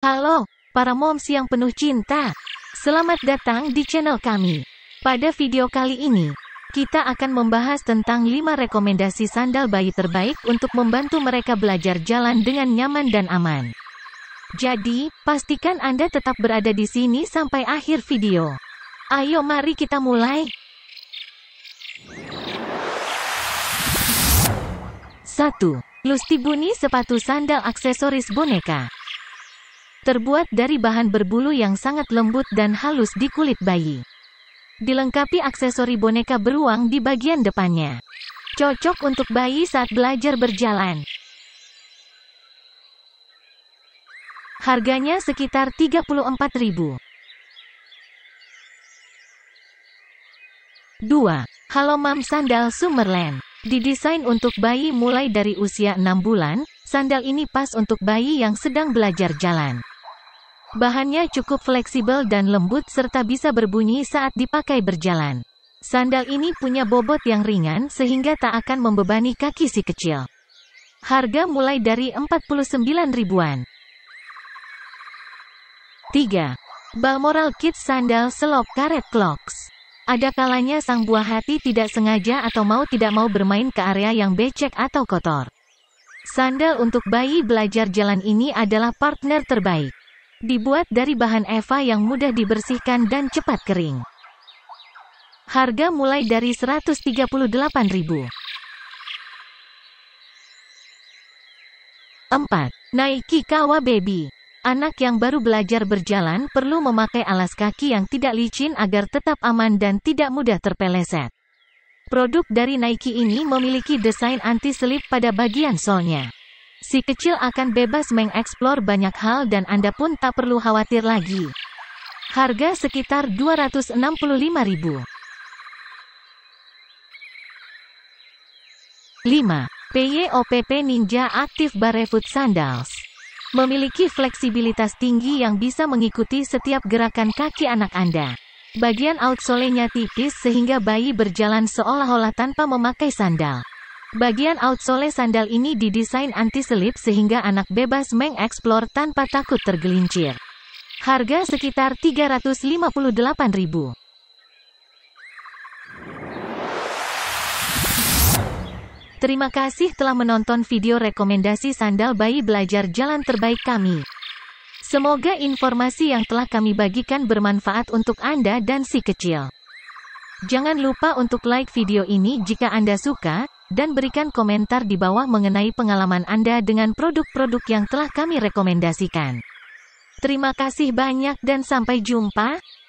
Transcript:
Halo, para moms yang penuh cinta. Selamat datang di channel kami. Pada video kali ini, kita akan membahas tentang 5 rekomendasi sandal bayi terbaik untuk membantu mereka belajar jalan dengan nyaman dan aman. Jadi, pastikan Anda tetap berada di sini sampai akhir video. Ayo mari kita mulai. 1. Lustibuni sepatu sandal aksesoris boneka. Terbuat dari bahan berbulu yang sangat lembut dan halus di kulit bayi. Dilengkapi aksesori boneka beruang di bagian depannya. Cocok untuk bayi saat belajar berjalan. Harganya sekitar 34.000. 2. Halo Mam Sandal Summerland. Didesain untuk bayi mulai dari usia 6 bulan, sandal ini pas untuk bayi yang sedang belajar jalan. Bahannya cukup fleksibel dan lembut serta bisa berbunyi saat dipakai berjalan. Sandal ini punya bobot yang ringan sehingga tak akan membebani kaki si kecil. Harga mulai dari 49 ribuan. 3. Balmoral Kids Sandal Selop Karet Clocks Ada kalanya sang buah hati tidak sengaja atau mau tidak mau bermain ke area yang becek atau kotor. Sandal untuk bayi belajar jalan ini adalah partner terbaik. Dibuat dari bahan Eva yang mudah dibersihkan dan cepat kering. Harga mulai dari 138.000. Empat, Naiki Kawa Baby Anak yang baru belajar berjalan perlu memakai alas kaki yang tidak licin agar tetap aman dan tidak mudah terpeleset. Produk dari Nike ini memiliki desain anti-slip pada bagian solnya. Si kecil akan bebas mengeksplor banyak hal dan Anda pun tak perlu khawatir lagi. Harga sekitar 265.000. 5. PYOPP Ninja Active Barefoot Sandals Memiliki fleksibilitas tinggi yang bisa mengikuti setiap gerakan kaki anak Anda. Bagian outsole-nya tipis sehingga bayi berjalan seolah-olah tanpa memakai sandal. Bagian outsole sandal ini didesain anti-slip sehingga anak bebas mengeksplor tanpa takut tergelincir. Harga sekitar 358 ribu. Terima kasih telah menonton video rekomendasi sandal bayi belajar jalan terbaik kami. Semoga informasi yang telah kami bagikan bermanfaat untuk Anda dan si kecil. Jangan lupa untuk like video ini jika Anda suka, dan berikan komentar di bawah mengenai pengalaman Anda dengan produk-produk yang telah kami rekomendasikan. Terima kasih banyak dan sampai jumpa.